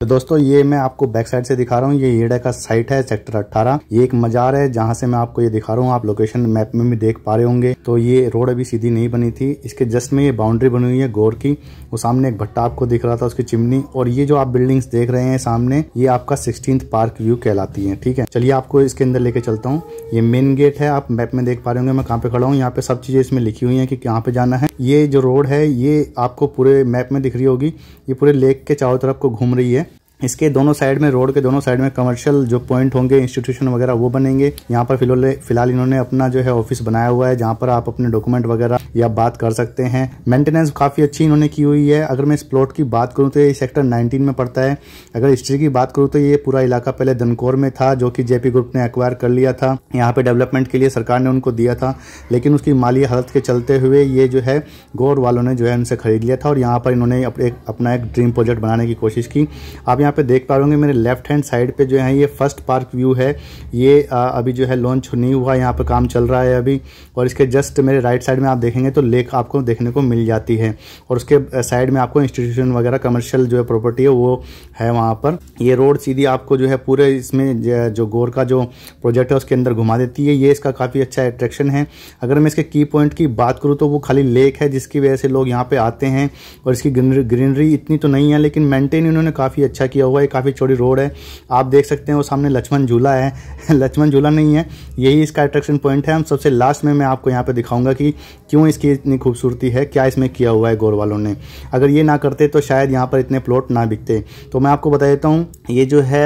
तो दोस्तों ये मैं आपको बैक साइड से दिखा रहा हूँ ये येडा का साइट है सेक्टर 18 ये एक मजार है जहाँ से मैं आपको ये दिखा रहा हूँ आप लोकेशन मैप में भी देख पा रहे होंगे तो ये रोड अभी सीधी नहीं बनी थी इसके जस्ट में ये बाउंड्री बनी हुई है गोर की वो सामने एक भट्टा आपको दिख रहा था उसकी चिमनी और ये जो आप बिल्डिंग्स देख रहे हैं सामने ये आपका सिक्सटीन पार्क व्यू कहलाती है ठीक है चलिए आपको इसके अंदर लेके चलता हूँ ये मेन गेट है आप मैप में देख पा रहे होंगे मैं कहाँ पे खड़ा हूँ यहाँ पे सब चीजें इसमें लिखी हुई है कि कहाँ पे जाना है ये जो रोड है ये आपको पूरे मैप में दिख रही होगी ये पूरे लेक के चारों तरफ को घूम रही है इसके दोनों साइड में रोड के दोनों साइड में कमर्शियल जो पॉइंट होंगे इंस्टीट्यूशन वगैरह वो बनेंगे यहाँ पर फिलहाल फिलहाल इन्होंने अपना जो है ऑफिस बनाया हुआ है जहाँ पर आप अपने डॉक्यूमेंट वगैरह या बात कर सकते हैं मेंटेनेंस काफ़ी अच्छी इन्होंने की हुई है अगर मैं इस प्लॉट की बात करूँ तो ये सेक्टर नाइनटीन में पड़ता है अगर हिस्ट्री की बात करूँ तो ये पूरा इलाका पहले दनकोर में था जो की जेपी ग्रुप ने एक्वायर कर लिया था यहाँ पे डेवलपमेंट के लिए सरकार ने उनको दिया था लेकिन उसकी माली हालत के चलते हुए ये जो है गौर वालों ने जो है उनसे खरीद लिया था और यहाँ पर इन्होंने अपना एक ड्रीम प्रोजेक्ट बनाने की कोशिश की आप यहाँ पे देख पा रहे होंगे मेरे लेफ्ट हैंड साइड पे जो है ये फर्स्ट पार्क व्यू है ये आ, अभी जो है लॉन्च नहीं हुआ यहाँ पे काम चल रहा है अभी और इसके जस्ट मेरे राइट साइड में आप देखेंगे तो लेक आपको देखने को मिल जाती है और उसके साइड में आपको इंस्टीट्यूशन वगैरह कमर्शियल जो है प्रॉपर्टी है वो है वहाँ पर ये रोड सीधी आपको जो है पूरे इसमें जो गोर का जो प्रोजेक्ट है उसके अंदर घुमा देती है ये इसका काफ़ी अच्छा अट्रैक्शन है अगर मैं इसके की पॉइंट की बात करूँ तो वो खाली लेक है जिसकी वजह से लोग यहाँ पर आते हैं और इसकी ग्रीनरी इतनी तो नहीं है लेकिन मेंटेन इन्होंने काफ़ी अच्छा किया हुआ है काफ़ी चौड़ी रोड है आप देख सकते हैं वो सामने लक्ष्मण झूला है लक्ष्मण झूला नहीं है यही इसका अट्रैक्शन पॉइंट है हम सबसे लास्ट में मैं आपको यहाँ पर दिखाऊंगा कि क्यों इसकी इतनी खूबसूरती है क्या इसमें किया हुआ है गोर वालों ने अगर ये ना करते तो शायद यहाँ पर इतने प्लॉट ना बिकते तो मैं आपको बता देता हूँ ये जो है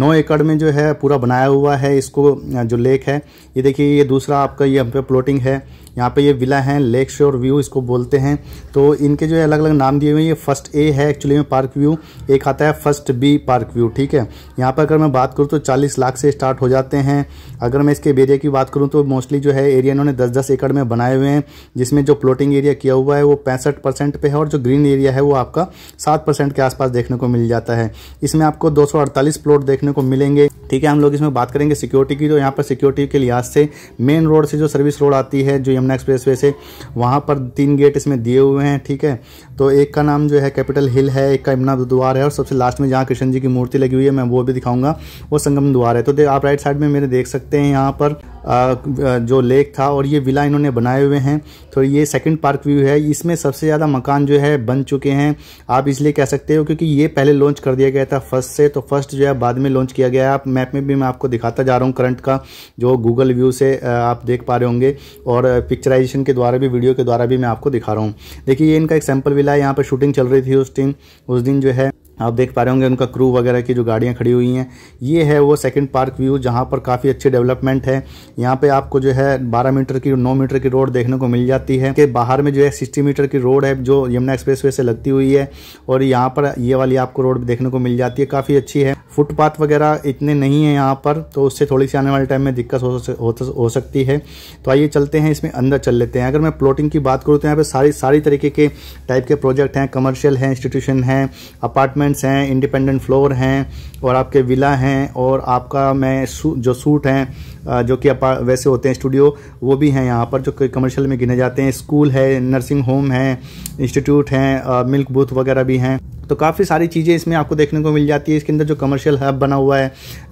नौ एकड़ में जो है पूरा बनाया हुआ है इसको जो लेक है ये देखिए ये दूसरा आपका ये हम पे प्लॉटिंग है यहाँ पे ये विला है लेक शोर व्यू इसको बोलते हैं तो इनके जो है अलग अलग नाम दिए हुए हैं ये फर्स्ट ए है एक्चुअली में पार्क व्यू एक आता है फर्स्ट बी पार्क व्यू ठीक है यहाँ पर अगर मैं बात करूँ तो चालीस लाख से स्टार्ट हो जाते हैं अगर मैं इसके एरिया की बात करूँ तो मोस्टली जो है एरिया इन्होंने दस दस एकड़ में बनाए हुए हैं जिसमें जो प्लॉटिंग एरिया किया हुआ है वो पैंसठ परसेंट पे है और जो ग्रीन एरिया है वो आपका सात परसेंट के आसपास देखने को मिल जाता है इसमें आपको दो प्लॉट देखने को मिलेंगे ठीक है हम लोग इसमें बात करेंगे सिक्योरिटी की तो यहाँ पर सिक्योरिटी के लिहाज से मेन रोड से जो सर्विस रोड आती है जो यमुना एक्सप्रेस वे से वहाँ पर तीन गेट इसमें दिए हुए हैं ठीक है तो एक का नाम जो है कैपिटल हिल है एक का यमुना द्वार है और सबसे लास्ट में जहाँ कृष्ण जी की मूर्ति लगी हुई है मैं वो भी दिखाऊंगा वो संगम द्वार है तो आप राइट साइड में मेरे देख सकते हैं यहाँ पर जो लेक था और ये विला इन्होंने बनाए हुए हैं तो ये सेकंड पार्क व्यू है इसमें सबसे ज़्यादा मकान जो है बन चुके हैं आप इसलिए कह सकते हो क्योंकि ये पहले लॉन्च कर दिया गया था फर्स्ट से तो फर्स्ट जो है बाद में लॉन्च किया गया है आप मैप में भी मैं आपको दिखाता जा रहा हूँ करंट का जो गूगल व्यू से आप देख पा रहे होंगे और पिक्चराइजेशन के द्वारा भी वीडियो के द्वारा भी मैं आपको दिखा रहा हूँ देखिए ये इनका एक सैम्पल विला है यहाँ पर शूटिंग चल रही थी उस दिन उस दिन जो है आप देख पा रहे होंगे उनका क्रू वगैरह की जो गाड़ियाँ खड़ी हुई हैं ये है वो सेकंड पार्क व्यू जहाँ पर काफ़ी अच्छी डेवलपमेंट है यहाँ पे आपको जो है 12 मीटर की 9 मीटर की रोड देखने को मिल जाती है के बाहर में जो है 60 मीटर की रोड है जो यमुना एक्सप्रेस से लगती हुई है और यहाँ पर ये वाली आपको रोड देखने को मिल जाती है काफ़ी अच्छी है फुटपाथ वगैरह इतने नहीं हैं यहाँ पर तो उससे थोड़ी सी आने वाले टाइम में दिक्कत हो, हो, सकती है तो आइए चलते हैं इसमें अंदर चल लेते हैं अगर मैं प्लॉटिंग की बात करूँ तो यहाँ पर सारी सारी तरीके के टाइप के प्रोजेक्ट हैं कमर्शियल हैं इंस्टीट्यूशन हैं अपार्टमेंट्स हैं इंडिपेंडेंट फ्लोर हैं और आपके विला हैं और आपका मैं सू, जो सूट हैं जो कि वैसे होते हैं स्टूडियो वो भी हैं यहाँ पर जो कमर्शियल में गिने जाते हैं स्कूल है नर्सिंग होम है इंस्टीट्यूट हैं मिल्क बूथ वगैरह भी हैं तो काफ़ी सारी चीज़ें इसमें आपको देखने को मिल जाती है इसके अंदर जो कमर्शियल हब बना हुआ है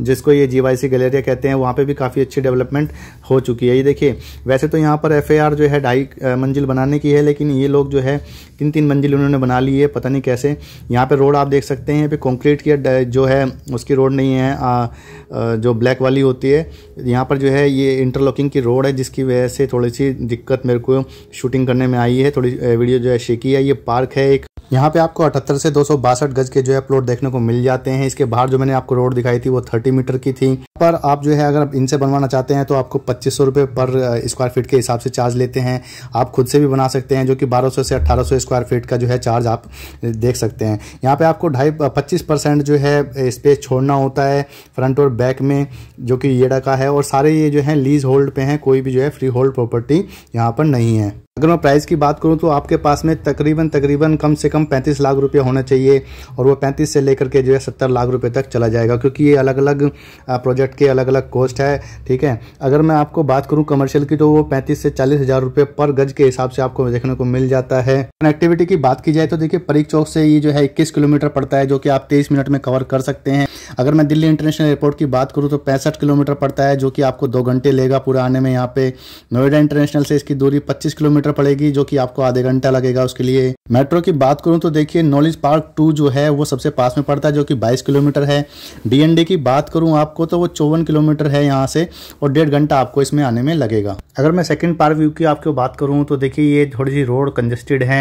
जिसको ये जी वाई सी कहते हैं वहाँ पर भी काफ़ी अच्छी डेवलपमेंट हो चुकी है ये देखिए वैसे तो यहाँ पर एफ जो है ढाई मंजिल बनाने की है लेकिन ये लोग जो है तीन तीन मंजिल उन्होंने बना ली है पता नहीं कैसे यहाँ पर रोड आप देख सकते हैं फिर कॉन्क्रीट की जो है उसकी रोड नहीं है जो ब्लैक वाली होती है यहाँ पर जो है ये इंटरलॉकिंग की रोड है जिसकी वजह से थोड़ी सी दिक्कत मेरे को शूटिंग करने में आई है थोड़ी वीडियो जो है शेकी है ये पार्क है एक यहाँ पे आपको अठहत्तर से दो गज के जो है प्लॉट देखने को मिल जाते हैं इसके बाहर जो मैंने आपको रोड दिखाई थी वो थर्टी मीटर की थी पर आप जो है अगर इनसे बनवाना चाहते हैं तो आपको पच्चीस सौ पर स्क्वायर फीट के हिसाब से चार्ज लेते हैं आप खुद से भी बना सकते हैं जो कि 1200 से 1800 स्क्वायर फीट का जो है चार्ज आप देख सकते हैं यहाँ पर आपको ढाई पच्चीस परसेंट जो है स्पेस छोड़ना होता है फ्रंट और बैक में जो कि येडा का है और सारे ये जो है लीज होल्ड पर हैं कोई भी जो है फ्री होल्ड प्रॉपर्टी यहाँ पर नहीं है अगर मैं प्राइस की बात करूं तो आपके पास में तकरीबन तकरीबन कम से कम 35 लाख रुपये होना चाहिए और वो 35 से लेकर के जो है 70 लाख रुपये तक चला जाएगा क्योंकि ये अलग अलग प्रोजेक्ट के अलग अलग कॉस्ट है ठीक है अगर मैं आपको बात करूं कमर्शियल की तो वो पैंतीस से चालीस हज़ार रुपये पर गज के हिसाब से आपको देखने को मिल जाता है कनेक्टिविटी की बात की जाए तो देखिए परीक चौक से ये जो है इक्कीस किलोमीटर पड़ता है जो कि आप तेईस मिनट में कवर कर सकते हैं अगर मैं दिल्ली इंटरनेशनल एयरपोर्ट की बात करूँ तो पैंसठ किलोमीटर पड़ता है जो कि आपको दो घंटे लेगा पूरा आने में यहाँ पे नोएडा इंटरनेशनल से इसकी दूरी पच्चीस किलोमीटर किलोमीटर पड़ेगी जो कि आपको आधे घंटा लगेगा उसके लिए मेट्रो की बात करूँ तो देखिए नॉलेज पार्क टू जो है वो सबसे पास में पड़ता है जो कि बाईस किलोमीटर है डी की बात करूं आपको तो वो चौवन किलोमीटर है यहाँ से और डेढ़ घंटा आपको इसमें आने में लगेगा अगर मैं सेकेंड पार्क व्यू की आपको बात करूँ तो देखिए ये थोड़ी सी रोड कंजेस्टेड है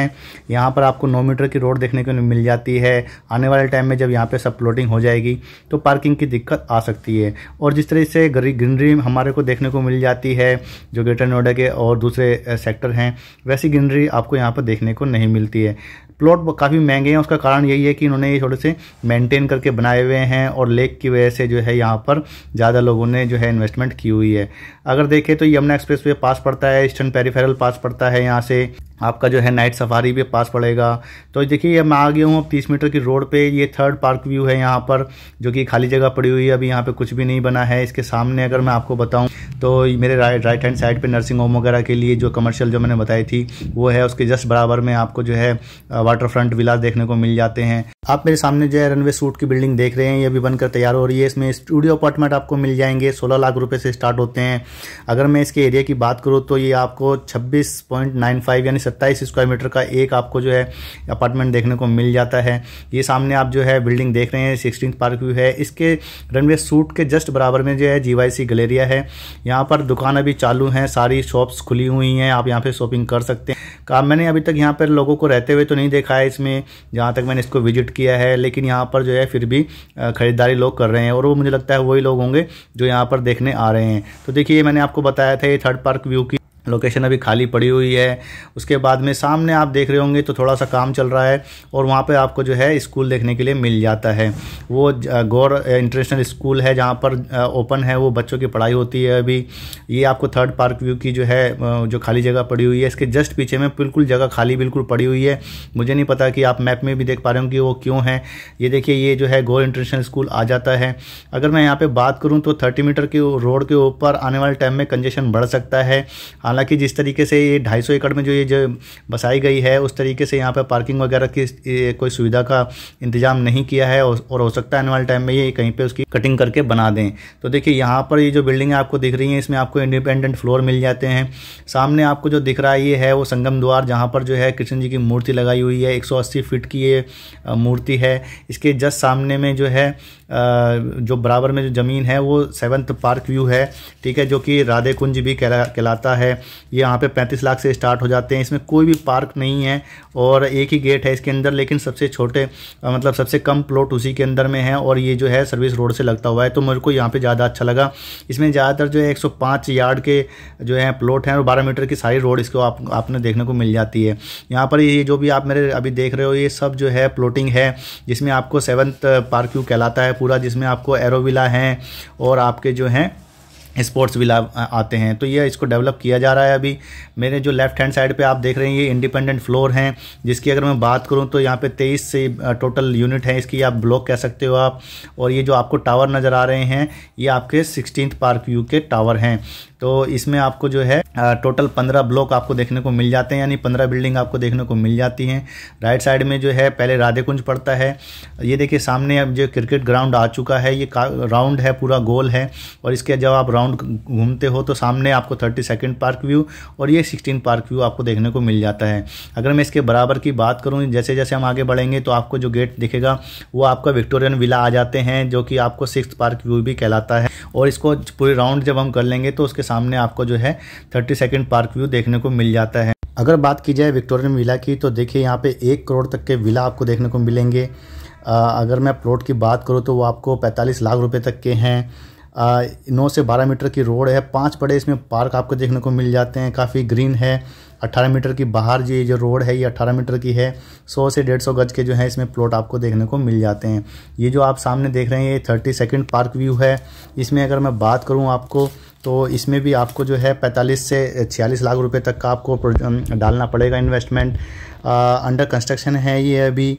यहाँ पर आपको नौ मीटर की रोड देखने को मिल जाती है आने वाले टाइम में जब यहाँ पे सब प्लॉटिंग हो जाएगी तो पार्किंग की दिक्कत आ सकती है और जिस तरह से ग्रीनरी हमारे को देखने को मिल जाती है जो ग्रेटर नोएडा के और दूसरे सेक्टर हैं वैसी ग्रीनरी आपको यहाँ पर देखने को नहीं मिलती है प्लॉट काफ़ी महंगे हैं उसका कारण यही है कि इन्होंने ये थोड़े से मेंटेन करके बनाए हुए हैं और लेक की वजह से जो है यहाँ पर ज़्यादा लोगों ने जो है इन्वेस्टमेंट की हुई है अगर देखें तो यमुना एक्सप्रेस वे पास पड़ता है ईस्टर्न पेरीफेरल पास पड़ता है यहाँ से आपका जो है नाइट सफारी भी पास पड़ेगा तो देखिए ये मैं आ गया हूँ अब तीस मीटर की रोड पे ये थर्ड पार्क व्यू है यहाँ पर जो कि खाली जगह पड़ी हुई है अभी यहाँ पे कुछ भी नहीं बना है इसके सामने अगर मैं आपको बताऊँ तो मेरे राइट राइट हैंड साइड पे नर्सिंग होम वगैरह के लिए जो कमर्शियल जो मैंने बताई थी वो है उसके जस्ट बराबर में आपको जो है वाटर फ्रंट विलास देखने को मिल जाते हैं आप मेरे सामने जो है रनवे सूट की बिल्डिंग देख रहे हैं ये भी बनकर तैयार हो रही है इसमें स्टूडियो अपार्टमेंट आपको मिल जाएंगे सोलह लाख रुपये से स्टार्ट होते हैं अगर मैं इसके एरिया की बात करूँ तो ये आपको छब्बीस यानी सत्ताईस स्क्वायर मीटर का एक आपको जो है अपार्टमेंट देखने को मिल जाता है ये सामने आप जो है बिल्डिंग देख रहे हैं सिक्सटीन पार्क व्यू है इसके रनवे सूट के जस्ट बराबर में जो है सी गलेरिया है यहाँ पर दुकान अभी चालू हैं सारी शॉप्स खुली हुई हैं आप यहाँ पर शॉपिंग कर सकते हैं काम मैंने अभी तक यहाँ पर लोगों को रहते हुए तो नहीं देखा है इसमें जहाँ तक मैंने इसको विजिट किया है लेकिन यहाँ पर जो है फिर भी ख़रीदारी लोग कर रहे हैं और वो मुझे लगता है वही लोग होंगे जो यहाँ पर देखने आ रहे हैं तो देखिए मैंने आपको बताया था ये थर्ड पार्क व्यू की लोकेशन अभी खाली पड़ी हुई है उसके बाद में सामने आप देख रहे होंगे तो थोड़ा सा काम चल रहा है और वहाँ पे आपको जो है स्कूल देखने के लिए मिल जाता है वो गौर इंटरनेशनल स्कूल है जहाँ पर ओपन है वो बच्चों की पढ़ाई होती है अभी ये आपको थर्ड पार्क व्यू की जो है जो खाली जगह पड़ी हुई है इसके जस्ट पीछे में बिल्कुल जगह खाली बिल्कुल पड़ी हुई है मुझे नहीं पता कि आप मैप में भी देख पा रहे हो कि वो क्यों है ये देखिए ये जो है गौर इंटरनेशनल स्कूल आ जाता है अगर मैं यहाँ पर बात करूँ तो थर्टी मीटर के रोड के ऊपर आने वाले टाइम में कंजेशन बढ़ सकता है हालांकि जिस तरीके से ये ढाई सौ एकड़ में जो ये जो बसाई गई है उस तरीके से यहाँ पर पार्किंग वगैरह की कोई सुविधा का इंतजाम नहीं किया है और हो सकता है आने वाले टाइम में ये कहीं पर उसकी कटिंग करके बना दें तो देखिए यहाँ पर ये जो बिल्डिंग आपको दिख रही है इसमें आपको इंडिपेंडेंट फ्लोर मिल जाते हैं सामने आपको जो दिख रहा है ये है वो संगम द्वार जहाँ पर जो है कृष्ण जी की मूर्ति लगाई हुई है एक फीट की ये मूर्ति है इसके जस्ट सामने में जो है जो बराबर में जो ज़मीन है वो सेवन्थ पार्क व्यू है ठीक है जो कि राधे कुंज भी कहला कहलाता है ये यहाँ पे पैंतीस लाख से स्टार्ट हो जाते हैं इसमें कोई भी पार्क नहीं है और एक ही गेट है इसके अंदर लेकिन सबसे छोटे मतलब सबसे कम प्लॉट उसी के अंदर में है और ये जो है सर्विस रोड से लगता हुआ है तो मेरे को यहाँ पर ज़्यादा अच्छा लगा इसमें ज़्यादातर जो है एक यार्ड के जो है प्लॉट हैं और बारह मीटर की सारी रोड इसको आप आपने देखने को मिल जाती है यहाँ पर ये जो भी आप मेरे अभी देख रहे हो ये सब जो है प्लॉटिंग है जिसमें आपको सेवन्थ पार्क व्यू कहलाता है पूरा जिसमें आपको एरोविला हैं और आपके जो हैं स्पोर्ट्स विला आते हैं तो ये इसको डेवलप किया जा रहा है अभी मेरे जो लेफ्ट हैंड साइड पे आप देख रहे हैं ये इंडिपेंडेंट फ्लोर हैं जिसकी अगर मैं बात करूं तो यहाँ पे 23 से टोटल यूनिट है इसकी आप ब्लॉक कह सकते हो आप और ये जो आपको टावर नज़र आ रहे हैं ये आपके सिक्सटीन पार्क व्यू के टावर हैं तो इसमें आपको जो है टोटल पंद्रह ब्लॉक आपको देखने को मिल जाते हैं यानी पंद्रह बिल्डिंग आपको देखने को मिल जाती हैं राइट साइड में जो है पहले राधे कुंज पड़ता है ये देखिए सामने अब जो क्रिकेट ग्राउंड आ चुका है ये राउंड है पूरा गोल है और इसके जब आप राउंड घूमते हो तो सामने आपको थर्टी सेकेंड पार्क व्यू और ये सिक्सटीन पार्क व्यू आपको देखने को मिल जाता है अगर मैं इसके बराबर की बात करूँ जैसे जैसे हम आगे बढ़ेंगे तो आपको जो गेट दिखेगा वो आपका विक्टोरियन विला आ जाते हैं जो कि आपको सिक्स पार्क व्यू भी कहलाता है और इसको पूरे राउंड जब हम कर लेंगे तो उसके सामने आपको जो है थर्टी सेकेंड पार्क व्यू देखने को मिल जाता है अगर बात की जाए विक्टोरियन विला की तो देखिए यहाँ पे एक करोड़ तक के विला आपको देखने को मिलेंगे अगर मैं प्लॉट की बात करूँ तो वो आपको पैंतालीस लाख रुपए तक के हैं नौ से बारह मीटर की रोड है पांच बड़े इसमें पार्क आपको देखने को मिल जाते हैं काफ़ी ग्रीन है 18 मीटर की बाहर जो ये जो रोड है ये 18 मीटर की है 100 से 150 गज के जो है इसमें प्लॉट आपको देखने को मिल जाते हैं ये जो आप सामने देख रहे हैं ये थर्टी सेकेंड पार्क व्यू है इसमें अगर मैं बात करूँ आपको तो इसमें भी आपको जो है 45 से 46 लाख रुपए तक का आपको डालना पड़ेगा इन्वेस्टमेंट अंडर कंस्ट्रक्शन है ये अभी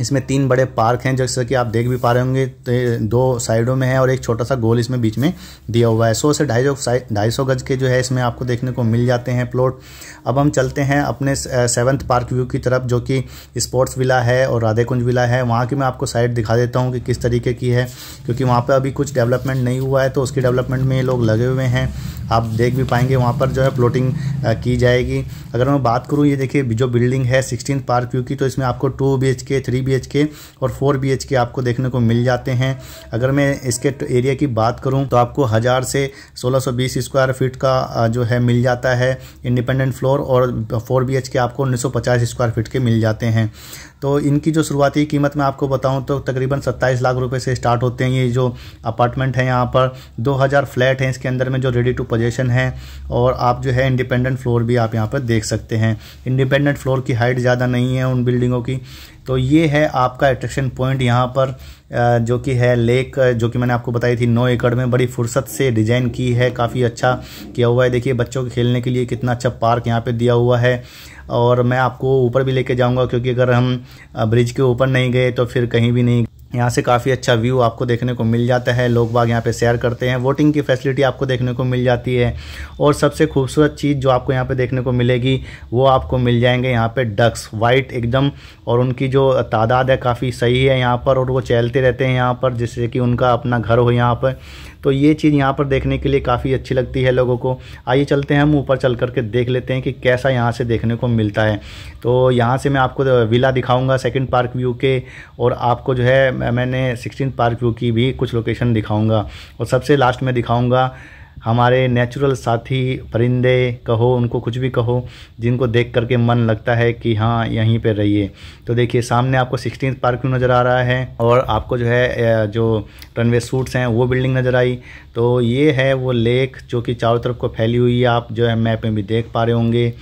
इसमें तीन बड़े पार्क हैं जैसे कि आप देख भी पा रहे होंगे तो दो साइडों में है और एक छोटा सा गोल इसमें बीच में दिया हुआ है सौ से ढाई सौ ढाई सौ गज के जो है इसमें आपको देखने को मिल जाते हैं प्लॉट अब हम चलते हैं अपने सेवन्थ पार्क व्यू की तरफ जो कि स्पोर्ट्स विला है और राधे कुंज विला है वहाँ की मैं आपको साइड दिखा देता हूँ कि किस तरीके की है क्योंकि वहाँ पर अभी कुछ डेवलपमेंट नहीं हुआ है तो उसकी डेवलपमेंट में ये लोग लगे हुए हैं आप देख भी पाएंगे वहाँ पर जो है प्लॉटिंग की जाएगी अगर मैं बात करूँ ये देखिए जो बिल्डिंग है सिक्सटीन पार्क व्यू की तो इसमें आपको two B H K three B H K और फोर बी एच के आपको देखने को मिल जाते हैं अगर मैं इसके एरिया की बात करूँ तो आपको हज़ार से सोलह सौ बीस स्क्वायर फीट का जो है मिल जाता है इंडिपेंडेंट फ्लोर और फोर बी एच के आपको उन्नीस सौ पचास स्क्वायर फीट के मिल जाते हैं तो इनकी जो शुरुआती कीमत मैं आपको बताऊं तो तकरीबन 27 लाख रुपए से स्टार्ट होते हैं ये जो अपार्टमेंट है यहाँ पर 2000 फ्लैट हैं इसके अंदर में जो रेडी टू पोजेशन है और आप जो है इंडिपेंडेंट फ्लोर भी आप यहाँ पर देख सकते हैं इंडिपेंडेंट फ्लोर की हाइट ज़्यादा नहीं है उन बिल्डिंगों की तो ये है आपका अट्रैक्शन पॉइंट यहाँ पर जो कि है लेक जो कि मैंने आपको बताई थी नौ एकड़ में बड़ी फुर्सत से डिज़ाइन की है काफ़ी अच्छा किया हुआ है देखिए बच्चों के खेलने के लिए कितना अच्छा पार्क यहाँ पे दिया हुआ है और मैं आपको ऊपर भी लेके जाऊँगा क्योंकि अगर हम ब्रिज के ऊपर नहीं गए तो फिर कहीं भी नहीं यहाँ से काफ़ी अच्छा व्यू आपको देखने को मिल जाता है लोग बाग यहाँ पे सैर करते हैं वोटिंग की फैसिलिटी आपको देखने को मिल जाती है और सबसे खूबसूरत चीज़ जो आपको यहाँ पे देखने को मिलेगी वो आपको मिल जाएंगे यहाँ पे डक्स वाइट एकदम और उनकी जो तादाद है काफ़ी सही है यहाँ पर और वो चहलते रहते हैं यहाँ पर जिससे कि उनका अपना घर हो यहाँ पर तो ये चीज़ यहाँ पर देखने के लिए काफ़ी अच्छी लगती है लोगों को आइए चलते हैं हम ऊपर चल करके देख लेते हैं कि कैसा यहाँ से देखने को मिलता है तो यहाँ से मैं आपको विला दिखाऊँगा सेकेंड पार्क व्यू के और आपको जो है मैंने सिक्सटीन पार्क व्यू की भी कुछ लोकेशन दिखाऊँगा और सबसे लास्ट में दिखाऊँगा हमारे नेचुरल साथी परिंदे कहो उनको कुछ भी कहो जिनको देख करके मन लगता है कि हाँ यहीं पर रहिए तो देखिए सामने आपको सिक्सटीन पार्क नज़र आ रहा है और आपको जो है जो रनवे सूट्स हैं वो बिल्डिंग नज़र आई तो ये है वो लेक जो कि चारों तरफ को फैली हुई है आप जो है मैप में भी देख पा रहे होंगे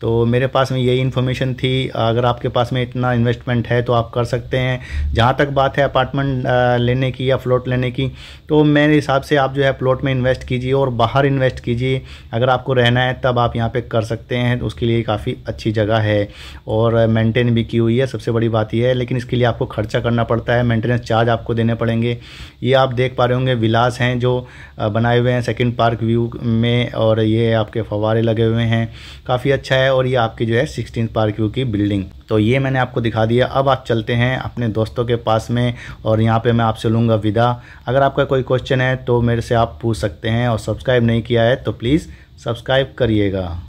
तो मेरे पास में यही इन्फॉर्मेशन थी अगर आपके पास में इतना इन्वेस्टमेंट है तो आप कर सकते हैं जहाँ तक बात है अपार्टमेंट लेने की या फ्लोट लेने की तो मेरे हिसाब से आप जो है प्लॉट में इन्वेस्ट कीजिए और बाहर इन्वेस्ट कीजिए अगर आपको रहना है तब आप यहाँ पे कर सकते हैं उसके लिए काफ़ी अच्छी जगह है और मेंटेन भी की हुई है सबसे बड़ी बात यह है लेकिन इसके लिए आपको खर्चा करना पड़ता है मेंटेनेंस चार्ज आपको देने पड़ेंगे ये आप देख पा रहे होंगे विलास हैं जो बनाए हुए हैं सेकंड पार्क व्यू में और ये आपके फवारे लगे हुए हैं काफ़ी अच्छा है और ये आपकी जो है सिक्सटीन पार्क व्यू की बिल्डिंग तो ये मैंने आपको दिखा दिया अब आप चलते हैं अपने दोस्तों के पास में और यहाँ पे मैं आपसे लूँगा विदा अगर आपका कोई क्वेश्चन है तो मेरे से आप पूछ सकते हैं और सब्सक्राइब नहीं किया है तो प्लीज़ सब्सक्राइब करिएगा